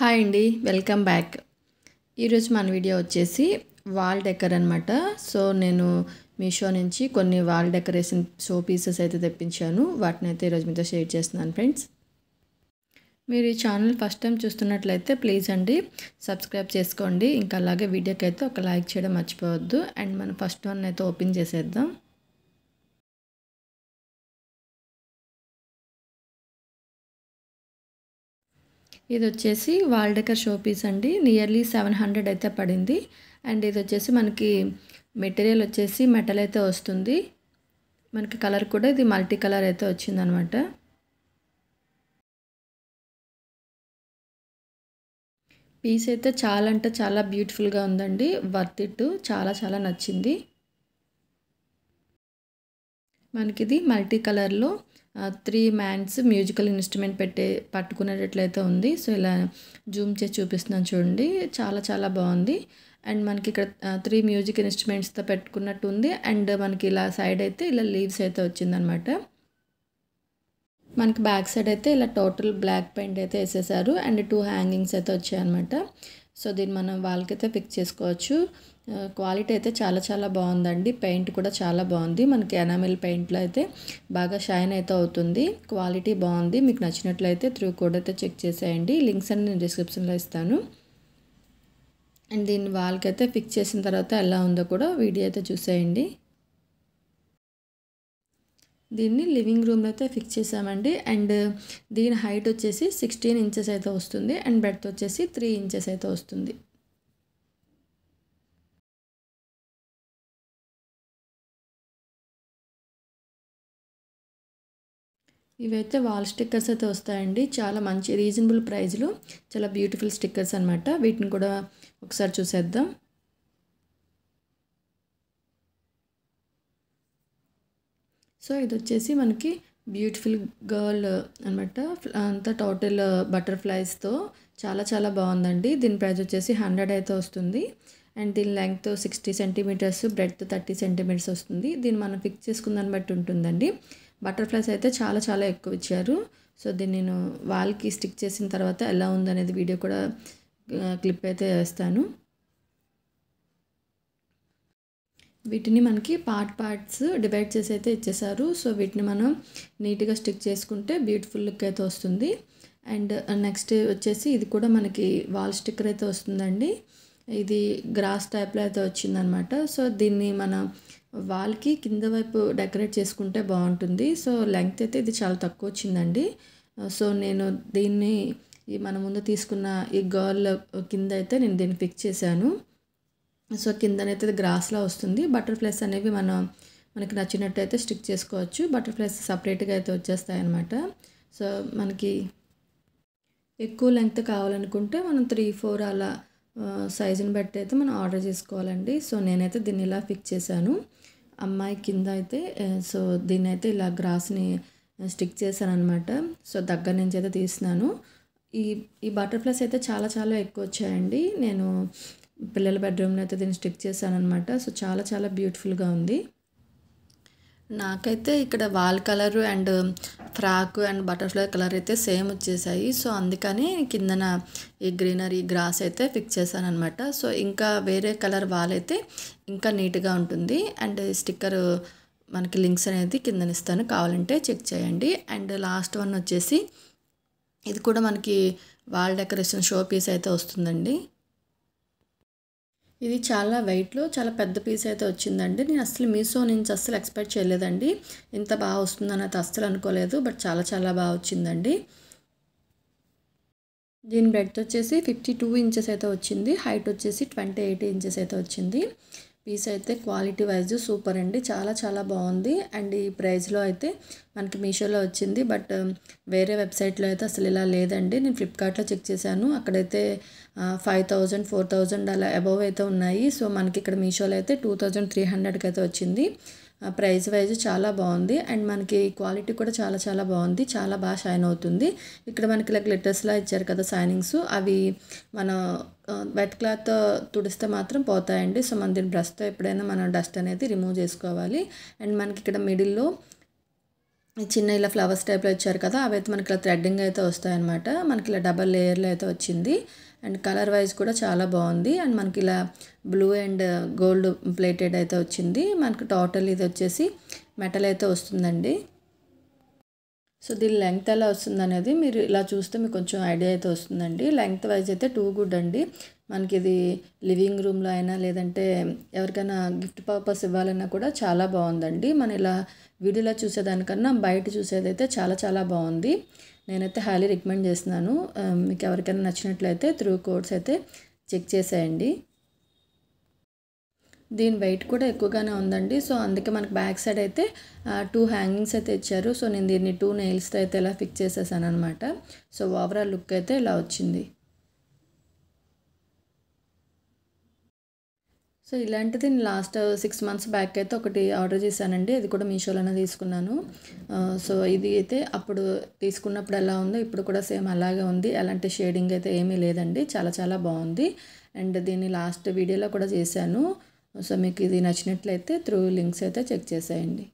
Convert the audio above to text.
hi అండి welcome back ఈరోజు మన వీడియో వచ్చేసి వాల్ డెకర్ అనమాట సో నేను మీషో నుంచి కొన్ని వాల్ డెకరేషన్ షో పీసెస్ అయితే తెప్పించాను వాటిని అయితే ఈరోజు మీతో షేర్ చేస్తున్నాను ఫ్రెండ్స్ మీరు ఈ ఛానల్ ఫస్ట్ టైం చూస్తున్నట్లయితే ప్లీజ్ అండి సబ్స్క్రైబ్ చేసుకోండి ఇంకా అలాగే వీడియోకి అయితే ఒక లైక్ చేయడం మర్చిపోవద్దు అండ్ మనం ఫస్ట్ వన్ అయితే ఓపెన్ చేసేద్దాం ఇది వచ్చేసి వాల్డెకర్ షో పీస్ అండి నియర్లీ సెవెన్ హండ్రెడ్ అయితే పడింది అండ్ ఇది వచ్చేసి మనకి మెటీరియల్ వచ్చేసి మెటల్ అయితే వస్తుంది మనకి కలర్ కూడా ఇది మల్టీ కలర్ అయితే వచ్చిందనమాట పీస్ అయితే చాలా అంటే చాలా బ్యూటిఫుల్గా ఉందండి వర్త్ ఇట్ చాలా చాలా నచ్చింది మనకిది మల్టీ కలర్లో త్రీ మ్యాన్స్ మ్యూజికల్ ఇన్స్ట్రుమెంట్ పెట్టే పట్టుకునేటట్లయితే ఉంది సో ఇలా జూమ్ చేసి చూపిస్తున్నాను చూడండి చాలా చాలా బాగుంది అండ్ మనకి ఇక్కడ త్రీ మ్యూజిక్ ఇన్స్ట్రుమెంట్స్తో పెట్టుకున్నట్టు ఉంది అండ్ మనకి ఇలా సైడ్ అయితే ఇలా లీవ్స్ అయితే వచ్చిందనమాట మనకి బ్యాక్ సైడ్ అయితే ఇలా టోటల్ బ్లాక్ పెయింట్ అయితే వేసేసారు అండ్ టూ హ్యాంగింగ్స్ అయితే వచ్చాయన్నమాట సో దీన్ని మనం వాళ్ళకైతే ఫిక్స్ చేసుకోవచ్చు క్వాలిటీ అయితే చాలా చాలా బాగుందండి పెయింట్ కూడా చాలా బాగుంది మనకి ఎనామిల్ పెయింట్లో అయితే బాగా షైన్ అయితే అవుతుంది క్వాలిటీ బాగుంది మీకు నచ్చినట్లయితే త్రూ కోడ్ అయితే చెక్ చేసేయండి లింక్స్ అన్ని నేను డిస్క్రిప్షన్లో ఇస్తాను అండ్ దీన్ని వాళ్ళకైతే ఫిక్స్ చేసిన తర్వాత ఎలా ఉందో కూడా వీడియో అయితే చూసేయండి దీన్ని లివింగ్ రూమ్లో అయితే ఫిక్స్ చేసామండి అండ్ దీని హైట్ వచ్చేసి సిక్స్టీన్ ఇంచెస్ అయితే వస్తుంది అండ్ బెడ్త్ వచ్చేసి త్రీ ఇంచెస్ అయితే వస్తుంది ఇవైతే వాల్ స్టిక్కర్స్ అయితే వస్తాయండి చాలా మంచి రీజనబుల్ ప్రైజ్లు చాలా బ్యూటిఫుల్ స్టిక్కర్స్ అనమాట వీటిని కూడా ఒకసారి చూసేద్దాం సో ఇది వచ్చేసి మనకి బ్యూటిఫుల్ గర్ల్ అనమాట అంతా టోటల్ బటర్ఫ్లైస్తో చాలా చాలా బాగుందండి దీని ప్రైస్ వచ్చేసి హండ్రెడ్ అయితే వస్తుంది అండ్ దీని length sixty centimetres breadth thirty centimetres వస్తుంది దీన్ని మనం ఫిక్స్ చేసుకున్న దాన్ని బట్టి ఉంటుందండి బటర్ఫ్లైస్ అయితే చాలా చాలా ఎక్కువ ఇచ్చారు సో దీన్ని నేను వాల్కి స్టిక్ చేసిన తర్వాత ఎలా ఉందనేది వీడియో కూడా క్లిప్ అయితే వేస్తాను వీటిని మనకి పార్ట్ పార్ట్స్ డివైడ్ చేసి అయితే ఇచ్చేసారు సో వీటిని మనం నీట్గా స్టిక్ చేసుకుంటే బ్యూటిఫుల్ లుక్ అయితే వస్తుంది అండ్ నెక్స్ట్ వచ్చేసి ఇది కూడా మనకి వాల్ స్టిక్కర్ అయితే వస్తుందండి ఇది గ్రాస్ టైప్లో అయితే వచ్చిందనమాట సో దీన్ని మనం వాల్కి కింద వైపు డెకరేట్ చేసుకుంటే బాగుంటుంది సో లెంగ్త్ అయితే ఇది చాలా తక్కువ వచ్చిందండి సో నేను దీన్ని మన ముందు తీసుకున్న ఈ గర్ల్ కింద అయితే నేను దీన్ని ఫిక్స్ చేశాను సో కిందనైతే గ్రాస్లా వస్తుంది బటర్ఫ్లైస్ అనేవి మనం మనకి నచ్చినట్టు అయితే స్టిక్ చేసుకోవచ్చు బటర్ఫ్లైస్ సపరేట్గా అయితే వచ్చేస్తాయి అనమాట సో మనకి ఎక్కువ లెంగ్త్ కావాలనుకుంటే మనం త్రీ ఫోర్ అలా సైజుని బట్టి అయితే మనం ఆర్డర్ చేసుకోవాలండి సో నేనైతే దీన్ని ఇలా ఫిక్స్ చేశాను అమ్మాయి కింద అయితే సో దీన్ని అయితే ఇలా గ్రాస్ని స్టిక్ చేశాను అనమాట సో దగ్గర నుంచి అయితే తీసినాను ఈ ఈ బటర్ఫ్లైస్ అయితే చాలా చాలా ఎక్కువ వచ్చాయండి నేను పిల్లల బెడ్రూమ్ని అయితే దీన్ని స్టిక్ చేశాను అనమాట సో చాలా చాలా బ్యూటిఫుల్గా ఉంది నాకైతే ఇక్కడ wall colour and frock and butterfly colour అయితే సేమ్ వచ్చేసాయి సో అందుకని కిందన ఈ గ్రీనరీ గ్రాస్ అయితే ఫిక్స్ చేశాను అనమాట సో ఇంకా వేరే కలర్ వాల్ అయితే ఇంకా నీట్గా ఉంటుంది అండ్ స్టిక్కర్ మనకి లింక్స్ అనేది కిందనిస్తాను కావాలంటే చెక్ చేయండి అండ్ లాస్ట్ వన్ వచ్చేసి ఇది కూడా మనకి వాల్ డెకరేషన్ షో పీస్ అయితే వస్తుందండి ఇది చాలా వెయిట్లో చాలా పెద్ద పీస్ అయితే వచ్చిందండి నేను అసలు మీషో నుంచి అస్సలు ఎక్స్పెక్ట్ చేయలేదండి ఇంత బాగా వస్తుందని అయితే అస్సలు అనుకోలేదు బట్ చాలా చాలా బాగా వచ్చిందండి దీని బ్రెడ్త్ వచ్చేసి ఫిఫ్టీ టూ ఇంచెస్ అయితే వచ్చింది హైట్ వచ్చేసి ట్వంటీ ఎయిట్ ఇంచెస్ అయితే వచ్చింది పీస్ అయితే క్వాలిటీ వైజ్ సూపర్ అండి చాలా చాలా బాగుంది అండ్ ఈ ప్రైస్లో అయితే మనకి మీషోలో వచ్చింది బట్ వేరే వెబ్సైట్లో అయితే అసలు ఇలా లేదండి నేను ఫ్లిప్కార్ట్లో చెక్ చేశాను అక్కడైతే ఫైవ్ థౌజండ్ ఫోర్ థౌజండ్ అలా అబవ్ అయితే ఉన్నాయి సో మనకి ఇక్కడ మీషోలో అయితే టూ థౌజండ్ త్రీ హండ్రెడ్కి అయితే వచ్చింది ప్రైజ్ వైజ్ చాలా బాగుంది అండ్ మనకి క్వాలిటీ కూడా చాలా చాలా బాగుంది చాలా బాగా షైన్ అవుతుంది ఇక్కడ మనకి ఇలా గ్లిటర్స్లా ఇచ్చారు కదా షైనింగ్స్ అవి మన వెట్ క్లాత్ తుడిస్తే మాత్రం పోతాయండి సో మన దీని బ్రష్తో ఎప్పుడైనా మనం డస్ట్ అనేది రిమూవ్ చేసుకోవాలి అండ్ మనకి ఇక్కడ మిడిల్లో చిన్న ఇలా ఫ్లవర్స్ టైప్లో ఇచ్చారు కదా అవైతే మనకి ఇలా థ్రెడ్డింగ్ అయితే వస్తాయన్నమాట మనకి ఇలా డబల్ లేయర్లో అయితే వచ్చింది అండ్ కలర్ వైజ్ కూడా చాలా బాగుంది అండ్ మనకి ఇలా బ్లూ అండ్ గోల్డ్ ప్లేటెడ్ అయితే వచ్చింది మనకు టోటల్ ఇది వచ్చేసి మెటల్ అయితే వస్తుందండి సో దీని లెంగ్త్ ఎలా వస్తుంది అనేది మీరు ఇలా చూస్తే మీకు కొంచెం ఐడియా అయితే వస్తుందండి లెంగ్త్ వైజ్ అయితే టూ గుడ్ అండి మనకి ఇది లివింగ్ రూమ్లో అయినా లేదంటే ఎవరికైనా గిఫ్ట్ పర్పస్ ఇవ్వాలన్నా కూడా చాలా బాగుందండి మనం ఇలా వీడియోలో చూసేదానికన్నా బయట చూసేదైతే చాలా చాలా బాగుంది నేనైతే హైలీ రికమెండ్ చేస్తున్నాను మీకు ఎవరికైనా నచ్చినట్లయితే త్రూ కోడ్స్ అయితే చెక్ చేసేయండి దీని వెయిట్ కూడా ఎక్కువగానే ఉందండి సో అందుకే మనకు బ్యాక్ సైడ్ అయితే టూ హ్యాంగింగ్స్ అయితే ఇచ్చారు సో నేను దీన్ని టూ నెయిల్స్తో అయితే ఇలా ఫిక్స్ చేసేసాను అనమాట సో ఓవరాల్ లుక్ అయితే ఇలా వచ్చింది సో ఇలాంటిది నేను లాస్ట్ సిక్స్ మంత్స్ బ్యాక్ అయితే ఒకటి ఆర్డర్ చేశానండి అది కూడా మీషోలోనే తీసుకున్నాను సో ఇది అయితే అప్పుడు తీసుకున్నప్పుడు ఎలా ఉందో ఇప్పుడు కూడా సేమ్ అలాగే ఉంది అలాంటి షేడింగ్ అయితే ఏమీ లేదండి చాలా చాలా బాగుంది అండ్ దీన్ని లాస్ట్ వీడియోలో కూడా చేశాను సో మీకు ఇది నచ్చినట్లయితే త్రూ లింక్స్ అయితే చెక్ చేసేయండి